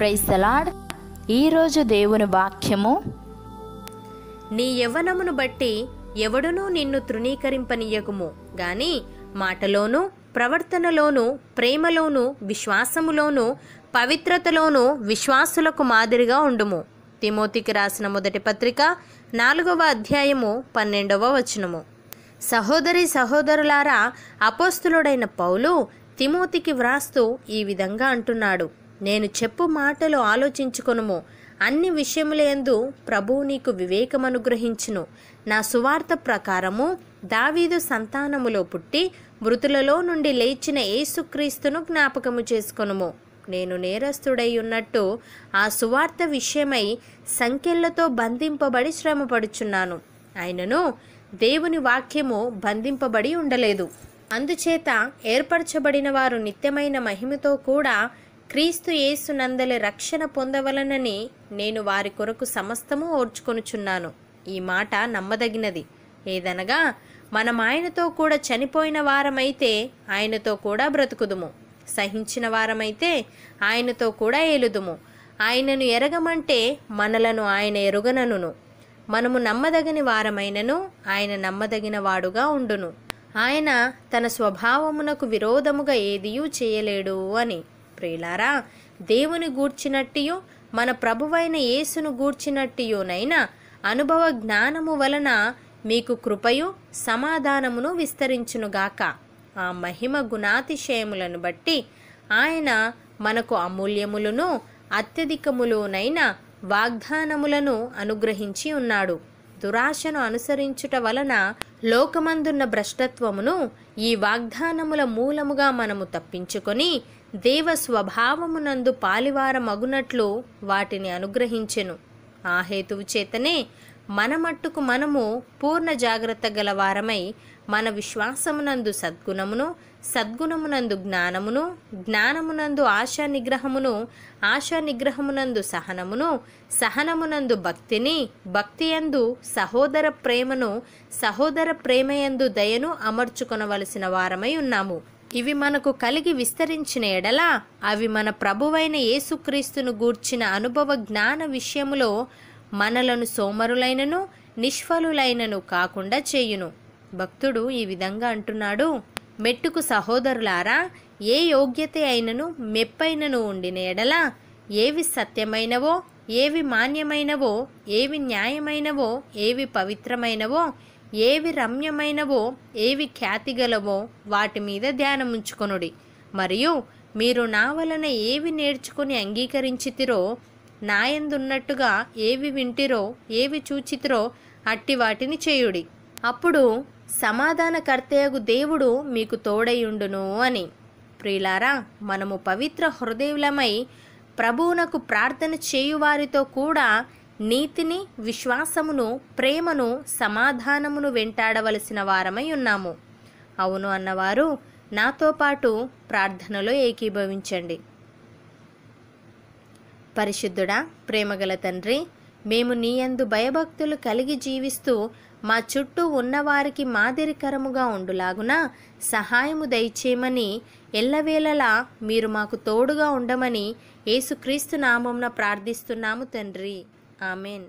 praise salad ఈరోజు దేవుని వాక్యము నీ యవ్వనమును బట్టి ఎవడునూ నిన్ను తృణీకరింపనీయకుము గాని మాటలోనూ ప్రవర్తనలోనూ ప్రేమలోనూ విశ్వాసములోనూ పవిత్రతలోనూ విశ్వాసులకు మాదిరిగా ఉండుము తిమోతికి రాసిన మొదటి పత్రిక నాలుగవ అధ్యాయము పన్నెండవ వచనము సహోదరి సహోదరులారా అపోస్తులుడైన పౌలు తిమోతికి వ్రాస్తూ ఈ విధంగా అంటున్నాడు నేను చెప్పు మాటలు ఆలోచించుకొనుము అన్ని విషయములందు ప్రభువు నీకు వివేకమనుగ్రహించును నా సువార్త ప్రకారము దావీదు సంతానములో పుట్టి మృతులలో నుండి లేచిన యేసుక్రీస్తును జ్ఞాపకము చేసుకొనుము నేను నేరస్తుడై ఉన్నట్టు ఆ సువార్త విషయమై సంఖ్యలతో బంధింపబడి శ్రమపడుచున్నాను ఆయనను దేవుని వాక్యము బంధింపబడి ఉండలేదు అందుచేత ఏర్పరచబడిన వారు నిత్యమైన మహిమతో కూడా క్రీస్తు నందలి రక్షణ పొందవలనని నేను వారి కొరకు సమస్తము ఓర్చుకొనుచున్నాను ఈ మాట నమ్మదగినది ఏదనగా మనం ఆయనతో కూడా చనిపోయిన వారమైతే ఆయనతో కూడా బ్రతుకుదుము సహించిన వారమైతే ఆయనతో కూడా ఏలుదుము ఆయనను ఎరగమంటే మనలను ఆయన ఎరుగనను మనము నమ్మదగని వారమైనను ఆయన నమ్మదగిన వాడుగా ఉండును ఆయన తన స్వభావమునకు విరోధముగా ఏదియూ చేయలేడు అని ప్రియులారా దేవుని గూర్చినట్టియో మన ప్రభువైన యేసును గూర్చినట్టియోనైనా అనుభవ జ్ఞానము వలన మీకు కృపయు సమాధానమును విస్తరించునుగాక ఆ మహిమ గుణాతిశయములను బట్టి ఆయన మనకు అమూల్యములను అత్యధికములోనైన వాగ్దానములను అనుగ్రహించి ఉన్నాడు దురాశను అనుసరించుట వలన లోకమందున్న భ్రష్టత్వమును ఈ వాగ్దానముల మూలముగా మనము తప్పించుకొని దేవ స్వభావమునందు పాలివారమగునట్లు వాటిని అనుగ్రహించెను ఆ హేతువు చేతనే మన మట్టుకు మనము పూర్ణ జాగ్రత్త గల వారమై మన విశ్వాసమునందు సద్గుణమును సద్గుణమునందు జ్ఞానమును జ్ఞానమునందు ఆశా నిగ్రహమును ఆశా నిగ్రహమునందు సహనమును సహనమునందు భక్తిని భక్తియందు సహోదర ప్రేమను సహోదర ప్రేమయందు దయను అమర్చుకొనవలసిన వారమై ఉన్నాము ఇవి మనకు కలిగి విస్తరించిన ఎడల అవి మన ప్రభువైన యేసుక్రీస్తును గూర్చిన అనుభవ జ్ఞాన విషయములో మనలను సోమరులైనను నిష్ఫలులైనను కాకుండా చేయును భక్తుడు ఈ విధంగా అంటున్నాడు మెట్టుకు సహోదరులారా ఏ యోగ్యత అయినను మెప్పైనను ఉండిన ఎడల ఏవి సత్యమైనవో ఏవి మాన్యమైనవో ఏవి న్యాయమైనవో ఏవి పవిత్రమైనవో ఏవి రమ్యమైనవో ఏవి ఖ్యాతిగలవో వాటి మీద ధ్యానముంచుకొనుడి మరియు మీరు నా వలన ఏవి నేర్చుకుని అంగీకరించితిరో నాయందున్నట్టుగా ఏవి వింటిరో ఏవి చూచితిరో అట్టి వాటిని చేయుడి అప్పుడు సమాధానకర్తయగు దేవుడు మీకు తోడయుండును అని ప్రియులారా మనము పవిత్ర హృదయులమై ప్రభువునకు ప్రార్థన చేయువారితో కూడా నీతిని విశ్వాసమును ప్రేమను సమాధానమును వెంటాడవలసిన వారమై ఉన్నాము అవును అన్నవారు నాతో పాటు ప్రార్థనలో ఏకీభవించండి పరిశుద్ధుడా ప్రేమగల తండ్రి మేము నీయందు భయభక్తులు కలిగి జీవిస్తూ మా చుట్టూ ఉన్నవారికి మాదిరికరముగా ఉండులాగున సహాయము దయచేయమని ఎల్లవేళలా మీరు మాకు తోడుగా ఉండమని యేసుక్రీస్తు నామంన ప్రార్థిస్తున్నాము తండ్రి ఆమెన్